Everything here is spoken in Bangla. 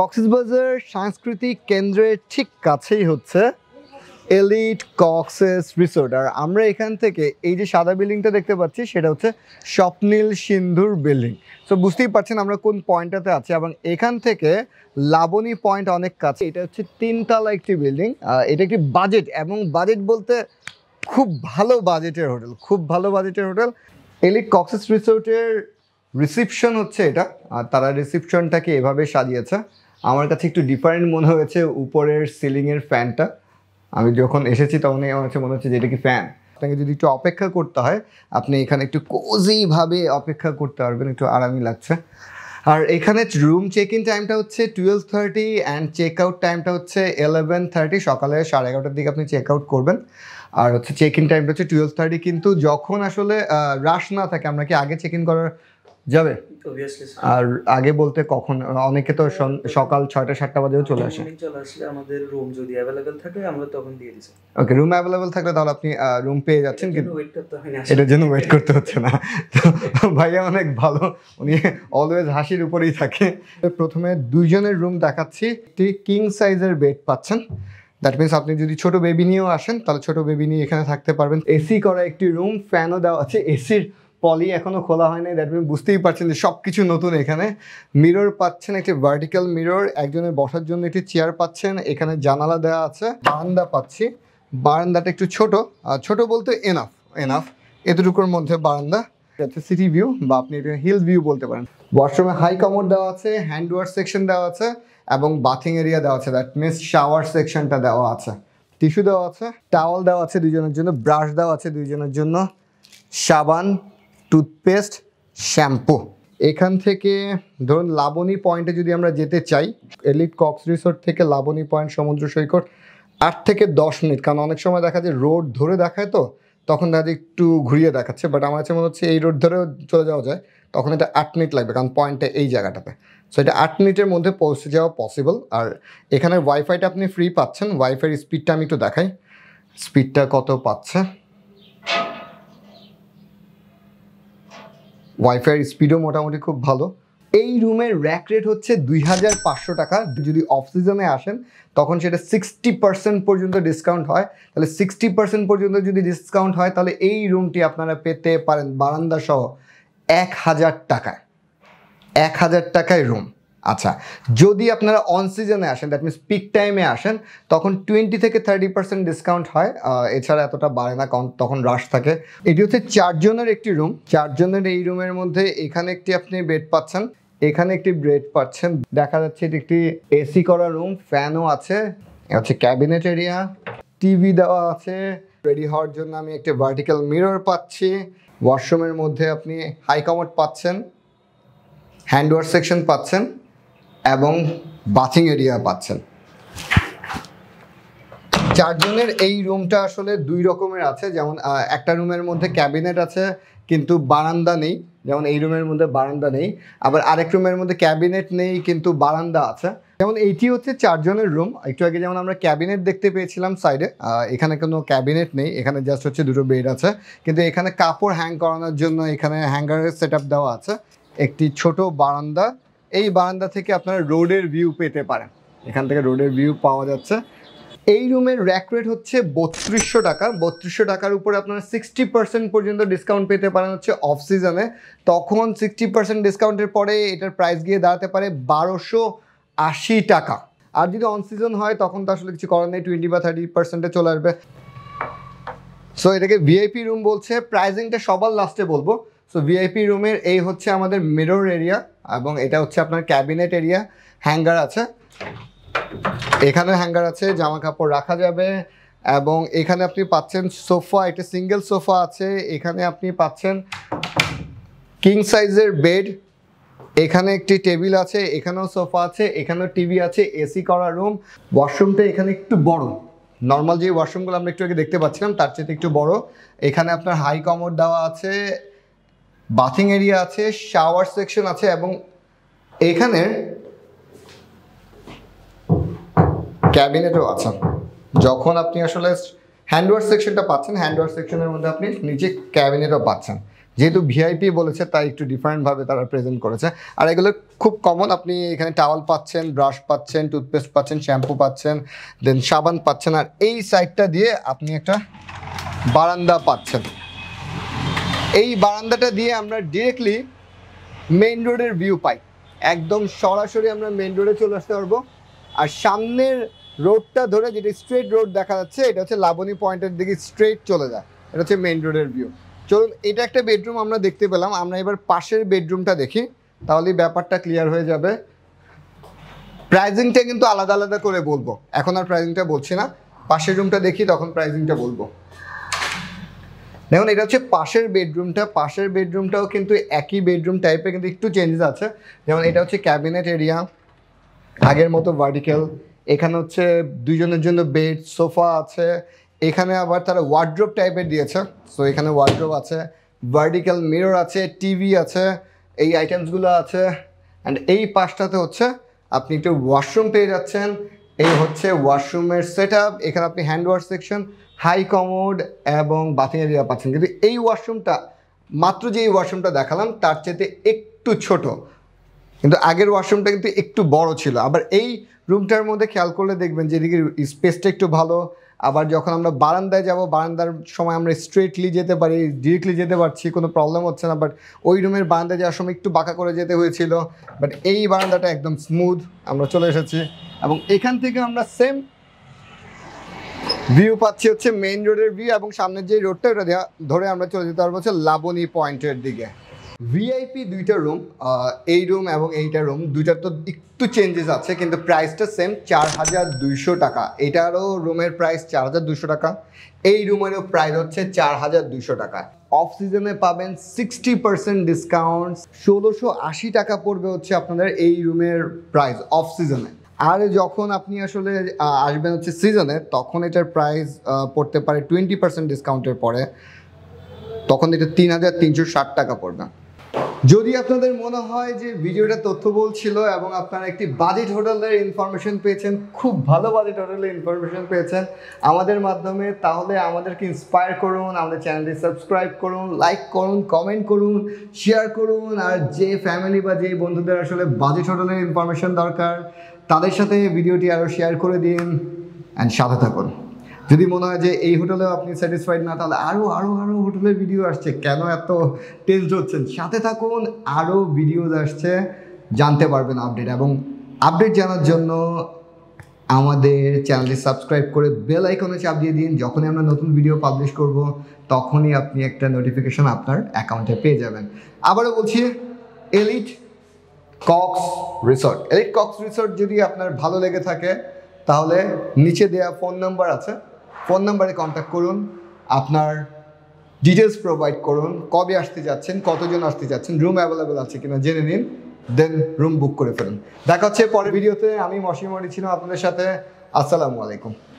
কক্সবাজার সাংস্কৃতিক কেন্দ্রের ঠিক কাছেই হচ্ছে এলিট কক্সেস রিসোর্ট আর আমরা এখান থেকে এই যে সাদা বিল্ডিংটা দেখতে পাচ্ছি সেটা হচ্ছে স্বপ্নীল সিন্ধুর বিল্ডিং সো বুঝতেই পারছেন আমরা কোন পয়েন্টটাতে আছি এবং এখান থেকে লাবণী পয়েন্ট অনেক কাছে এটা হচ্ছে তিনতলা একটি বিল্ডিং এটা একটি বাজেট এবং বাজেট বলতে খুব ভালো বাজেটের হোটেল খুব ভালো বাজেটের হোটেল এলিট কক্সেস রিসোর্টের রিসিপশন হচ্ছে এটা আর তারা রিসিপশনটাকে এভাবে সাজিয়েছে আমার কাছে একটু ডিফারেন্ট মনে হয়েছে উপরের সিলিংয়ের ফ্যানটা আমি যখন এসেছি তখনই আমার কাছে মনে হচ্ছে যে এটা কি ফ্যান আপনাকে যদি একটু অপেক্ষা করতে হয় আপনি এখানে একটু কোজিভাবে অপেক্ষা করতে পারবেন একটু আরামই লাগছে আর এখানে রুম চেক ইন টাইমটা হচ্ছে twelve thirty and check out টাইমটা হচ্ছে এলেভেন থার্টি সকালে সাড়ে এগারোটার দিকে আপনি চেক আউট করবেন আর হচ্ছে চেক ইন টাইমটা হচ্ছে টুয়েলভ থার্টি কিন্তু যখন আসলে রাশ না থাকে আমরা কি আগে চেক ইন করার যাবে আর আগে বলতে কখন অনেকে তো হ্যাঁ, সকাল ছয়টা সাতটা বাজেও চলে আসে আমাদের রুম যদি অ্যাভেলেবেল থাকে আমরা তখন দিয়ে দিচ্ছি ওকে রুম অ্যাভেলেবেল থাকলে তাহলে আপনি রুম পেয়ে যাচ্ছেন কিন্তু এটার জন্য ওয়েট করতে হচ্ছে না ভাইয়া অনেক ভালো উনি অলওয়েজ হাসির উপরেই থাকে প্রথমে দুইজনের রুম দেখাচ্ছি একটি কিং সাইজের বেড পাচ্ছেন দ্যাট মিনস আপনি যদি ছোট বেবি নিয়েও আসেন তাহলে ছোট বেবি নিয়ে এখানে থাকতে পারবেন এসি করা একটি রুম ফ্যানও দেওয়া আছে এসির পলি এখনও খোলা হয় নাই দ্যাট মিন বুঝতেই পারছেন যে সব কিছু নতুন এখানে মিরর পাচ্ছেন একটি ভার্টিক্যাল মিরর একজনের বসার জন্য একটি চেয়ার পাচ্ছেন এখানে জানালা দেওয়া আছে বারান্দা পাচ্ছি বারান্দাটা একটু ছোট আর ছোট বলতে এনাফ এনাফ এতটুকুর মধ্যে বারান্দা এটা সিটি ভিউ বা আপনি এটা হিল ভিউ বলতে পারেন ওয়াশরুমে হাই কামোড দেওয়া আছে হ্যান্ড ওয়াশ সেকশন দেওয়া আছে এবং বাথিং এরিয়া দেওয়া আছে দ্যাট মিনস শাওয়ার সেকশনটা দেওয়া আছে টিস্যু দেওয়া আছে টাওয়াল দেওয়া আছে দুইজনের জন্য ব্রাশ দেওয়া আছে দুইজনের জন্য সাবান টুথপেস্ট শ্যাম্পু এখান থেকে ধরুন লাবণী পয়েন্টে যদি আমরা যেতে চাই এলিট কক্স রিসোর্ট থেকে লাবণী পয়েন্ট সমুদ্র সৈকত আট থেকে দশ মিনিট কারণ অনেক সময় দেখা যায় রোড ধরে দেখায় তো তখন দেখা একটু ঘুরিয়ে দেখাচ্ছে বাট আমার কাছে মনে হচ্ছে এই রোড ধরেও চলে যাওয়া যায় তখন এটা আট মিনিট লাগবে কারণ পয়েন্টটা এই জায়গাটাতে সো এটা আট মিনিটের মধ্যে পৌঁছে যাওয়া পসিবল আর এখানে ওয়াইফাইটা আপনি ফ্রি পাচ্ছেন ওয়াইফাইয়ের স্পিডটা আমি একটু দেখাই স্পিডটা কত পাচ্ছে ওয়াইফাইয়ের স্পিডও মোটামুটি খুব ভালো এই রুমের র্যাক রেট হচ্ছে দুই হাজার পাঁচশো টাকা যদি অফ সিজনে আসেন তখন সেটা সিক্সটি পার্সেন্ট পর্যন্ত ডিসকাউন্ট হয় তাহলে সিক্সটি পার্সেন্ট পর্যন্ত যদি ডিসকাউন্ট হয় তাহলে এই রুমটি আপনারা পেতে পারেন বারান্দাসহ এক হাজার টাকায় এক হাজার টাকায় রুম আচ্ছা যদি আপনারা অন সিজনে আসেন দ্যাট মিনস পিক টাইমে আসেন তখন টোয়েন্টি থেকে থার্টি পার্সেন্ট ডিসকাউন্ট হয় এছাড়া এতটা বাড়ে না কারণ তখন রাশ থাকে এটি হচ্ছে চারজনের একটি রুম চারজনের এই রুমের মধ্যে এখানে একটি আপনি বেড পাচ্ছেন এখানে একটি বেড পাচ্ছেন দেখা যাচ্ছে এটি একটি এসি করা রুম ফ্যানও আছে হচ্ছে ক্যাবিনেট এরিয়া টিভি দেওয়া আছে রেডি হওয়ার জন্য আমি একটি ভার্টিক্যাল মিরর পাচ্ছি ওয়াশরুমের মধ্যে আপনি হাই পাচ্ছেন হ্যান্ডওয়ার সেকশন পাচ্ছেন এবং বাথিং এরিয়া পাচ্ছেন চারজনের এই রুমটা আসলে দুই রকমের আছে যেমন একটা রুমের মধ্যে ক্যাবিনেট আছে কিন্তু বারান্দা নেই যেমন এই রুমের মধ্যে বারান্দা নেই আবার আরেক রুমের মধ্যে ক্যাবিনেট নেই কিন্তু বারান্দা আছে যেমন এইটি হচ্ছে চারজনের রুম একটু আগে যেমন আমরা ক্যাবিনেট দেখতে পেয়েছিলাম সাইডে এখানে কোনো ক্যাবিনেট নেই এখানে জাস্ট হচ্ছে দুটো বেড আছে কিন্তু এখানে কাপড় হ্যাং করানোর জন্য এখানে হ্যাঙ্গারের সেট দেওয়া আছে একটি ছোট বারান্দা এই বারান্দা থেকে আপনারা রোডের ভিউ পেতে পারেন এখান থেকে রোডের ভিউ পাওয়া যাচ্ছে এই রুমের র্যাক রেট হচ্ছে বত্রিশশো টাকা বত্রিশশো টাকার উপরে আপনারা সিক্সটি পার্সেন্ট পর্যন্ত ডিসকাউন্ট পেতে পারেন হচ্ছে অফ সিজনে তখন সিক্সটি পার্সেন্ট ডিসকাউন্টের পরে এটার প্রাইস গিয়ে দাঁড়াতে পারে বারোশো আশি টাকা আর যদি অন সিজন হয় তখন তো আসলে কিছু করার নেই টোয়েন্টি বা থার্টি পার্সেন্টে চলে আসবে সো এটাকে ভিআইপি রুম বলছে প্রাইজিংটা সবার লাস্টে বলবো সো ভিআইপি রুমের এই হচ্ছে আমাদের মেরোর এরিয়া এবং এটা হচ্ছে আপনার ক্যাবিনেট এরিয়া হ্যাঙ্গার আছে এখানে হ্যাঙ্গার আছে জামা কাপড় রাখা যাবে এবং এখানে আপনি পাচ্ছেন সোফা এটা সিঙ্গেল সোফা আছে এখানে আপনি পাচ্ছেন কিং সাইজের বেড এখানে একটি টেবিল আছে এখানেও সোফা আছে এখানেও টিভি আছে এসি করা রুম ওয়াশরুমটা এখানে একটু বড় নর্মাল যে ওয়াশরুমগুলো আমরা একটু আগে দেখতে পাচ্ছিলাম তার চেয়ে একটু বড় এখানে আপনার হাই কমর দেওয়া আছে বাথিং এরিয়া আছে শাওয়ার সেকশন আছে এবং এখানে ক্যাবিনেটও আছে যখন আপনি আসলে হ্যান্ডওয়ার সেকশনটা পাচ্ছেন হ্যান্ডওয়ার সেকশনের মধ্যে আপনি নিচে ক্যাবিনেটও পাচ্ছেন যেহেতু ভিআইপি বলেছে তাই একটু ডিফারেন্টভাবে তারা প্রেজেন্ট করেছে আর এগুলো খুব কমন আপনি এখানে টাওয়াল পাচ্ছেন ব্রাশ পাচ্ছেন টুথপেস্ট পাচ্ছেন শ্যাম্পু পাচ্ছেন দেন সাবান পাচ্ছেন আর এই সাইডটা দিয়ে আপনি একটা বারান্দা পাচ্ছেন এই বারান্দাটা দিয়ে আমরা ডিরেক্টলি মেইন রোডের ভিউ পাই একদম সরাসরি আমরা মেইন রোডে চলে আসতে পারবো আর সামনের রোডটা ধরে যেটা স্ট্রেট রোড দেখা যাচ্ছে এটা হচ্ছে লাবণী পয়েন্টের দিকে স্ট্রেট চলে যায় এটা হচ্ছে মেইন রোডের ভিউ চলুন এটা একটা বেডরুম আমরা দেখতে পেলাম আমরা এবার পাশের বেডরুমটা দেখি তাহলে ব্যাপারটা ক্লিয়ার হয়ে যাবে প্রাইজিংটা কিন্তু আলাদা আলাদা করে বলবো এখন আর প্রাইজিংটা বলছি না পাশের রুমটা দেখি তখন প্রাইজিংটা বলবো দেখুন এটা হচ্ছে পাশের বেডরুমটা পাশের বেডরুমটাও কিন্তু একই বেডরুম টাইপের কিন্তু একটু চেঞ্জেস আছে যেমন এটা হচ্ছে ক্যাবিনেট এরিয়া আগের মতো ভার্টিক্যাল এখানে হচ্ছে দুজনের জন্য বেড সোফা আছে এখানে আবার তারা ওয়ার্ড্রোপ টাইপের দিয়েছে সো এখানে ওয়ার্ড্রোপ আছে ভার্টিক্যাল মিরর আছে টিভি আছে এই আইটেমসগুলো আছে অ্যান্ড এই পাশটাতে হচ্ছে আপনি একটু ওয়াশরুম পেয়ে যাচ্ছেন এই হচ্ছে ওয়াশরুমের সেট এখানে আপনি hand wash section high commode এবং বাথিং এরিয়া পাচ্ছেন কিন্তু এই ওয়াশরুমটা মাত্র যে এই ওয়াশরুমটা দেখালাম তার চেয়েতে একটু ছোট কিন্তু আগের ওয়াশরুমটা কিন্তু একটু বড় ছিল আবার এই রুমটার মধ্যে খেয়াল করলে দেখবেন যে এদিকে স্পেসটা একটু ভালো আবার যখন আমরা বারান্দায় যাব বারান্দার সময় আমরা স্ট্রেটলি যেতে পারি ডিরেক্টলি যেতে পারছি কোনো প্রবলেম হচ্ছে না বাট ওই রুমের বারান্দায় যাওয়ার সময় একটু বাঁকা করে যেতে হয়েছিল বাট এই বারান্দাটা একদম স্মুথ আমরা চলে এসেছি এবং এখান থেকে আমরা সেম ভিউ পাচ্ছি হচ্ছে মেইন রোডের ভিউ এবং সামনের যে রোডটা ওটা ধরে আমরা চলে যেতে পারবো হচ্ছে লাবণী পয়েন্টের দিকে ভিআইপি দুইটা রুম এই রুম এবং এইটা রুম দুইটার তো একটু চেঞ্জেস আছে কিন্তু প্রাইসটা সেম চার হাজার দুইশো টাকা এটারও রুমের প্রাইস চার হাজার দুশো টাকা এই রুমেরও প্রাইস হচ্ছে চার হাজার দুশো টাকা অফ সিজনে পাবেন সিক্সটি পার্সেন্ট ডিসকাউন্ট ষোলোশো আশি টাকা পড়বে হচ্ছে আপনাদের এই রুমের প্রাইস অফ সিজনে আর যখন আপনি আসলে আসবেন হচ্ছে সিজনে তখন এটার প্রাইস পড়তে পারে টোয়েন্টি পার্সেন্ট ডিসকাউন্টের পরে তখন এটা তিন হাজার তিনশো ষাট টাকা পড়বে যদি আপনাদের মনে হয় যে ভিডিওটা তথ্য ছিল এবং আপনারা একটি বাজেট হোটেলের ইনফরমেশন পেয়েছেন খুব ভালো বাজেট হোটেলের ইনফরমেশন পেয়েছেন আমাদের মাধ্যমে তাহলে আমাদেরকে ইন্সপায়ার করুন আমাদের চ্যানেলটি সাবস্ক্রাইব করুন লাইক করুন কমেন্ট করুন শেয়ার করুন আর যে ফ্যামিলি বা যে বন্ধুদের আসলে বাজেট হোটেলের ইনফরমেশন দরকার তাদের সাথে ভিডিওটি আরও শেয়ার করে দিন অ্যান্ড সাথে থাকুন যদি মনে হয় যে এই হোটেলেও আপনি স্যাটিসফাইড না তাহলে আরও আরও আরও হোটেলের ভিডিও আসছে কেন এত টেস্ট হচ্ছেন সাথে থাকুন আরও ভিডিওজ আসছে জানতে পারবেন আপডেট এবং আপডেট জানার জন্য আমাদের চ্যানেলটি সাবস্ক্রাইব করে বেল আইকনে চাপ দিয়ে দিন যখনই আমরা নতুন ভিডিও পাবলিশ করব তখনই আপনি একটা নোটিফিকেশন আপনার অ্যাকাউন্টে পেয়ে যাবেন আবারও বলছি এলিট কক্স রিসর্ট এই কক্স রিসর্ট যদি আপনার ভালো লেগে থাকে তাহলে নিচে দেয়া ফোন নাম্বার আছে ফোন নাম্বারে কন্ট্যাক্ট করুন আপনার ডিটেলস প্রোভাইড করুন কবে আসতে যাচ্ছেন কতজন আসতে যাচ্ছেন রুম অ্যাভেলেবেল আছে কিনা জেনে নিন দেন রুম বুক করে ফেলুন দেখা হচ্ছে পরের ভিডিওতে আমি মশিমরি ছিলাম আপনাদের সাথে আসসালামু আলাইকুম